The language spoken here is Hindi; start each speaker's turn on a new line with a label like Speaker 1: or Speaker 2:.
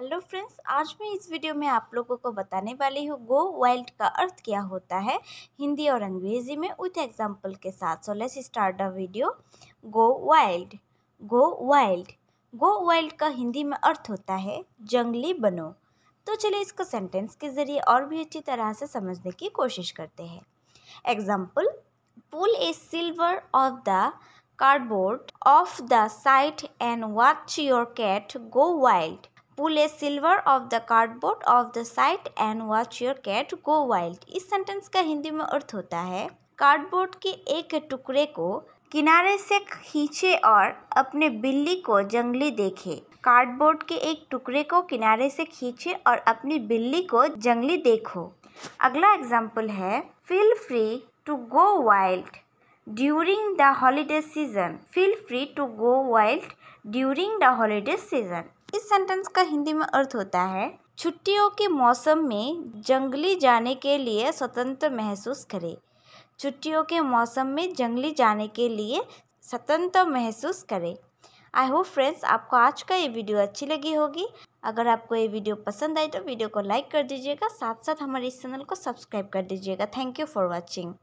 Speaker 1: हेलो फ्रेंड्स आज मैं इस वीडियो में आप लोगों को बताने वाली हूँ गो वाइल्ड का अर्थ क्या होता है हिंदी और अंग्रेजी में विथ एग्जांपल के साथ so let's start the video go wild go wild go wild का हिंदी में अर्थ होता है जंगली बनो तो चलिए इसको सेंटेंस के ज़रिए और भी अच्छी तरह से समझने की कोशिश करते हैं example pull a silver off the cardboard off the site and watch your cat go wild pull a silver off the cardboard off the site and watch your cat go wild इस सेंटेंस का हिंदी में अर्थ होता है कार्डबोर्ड के एक टुकड़े को किनारे से खींचे और अपने बिल्ली को जंगली देखे कार्डबोर्ड के एक टुकड़े को किनारे से खींचे और अपनी बिल्ली को जंगली देखो अगला एग्जाम्पल है feel free to go wild during the holiday season feel free to go wild during the holiday season इस सेंटेंस का हिंदी में अर्थ होता है छुट्टियों के मौसम में जंगली जाने के लिए स्वतंत्र महसूस करें छुट्टियों के मौसम में जंगली जाने के लिए स्वतंत्र महसूस करें आई होप फ्रेंड्स आपको आज का ये वीडियो अच्छी लगी होगी अगर आपको ये वीडियो पसंद आए तो वीडियो को लाइक कर दीजिएगा साथ साथ हमारे इस चैनल को सब्सक्राइब कर दीजिएगा थैंक यू फॉर वॉचिंग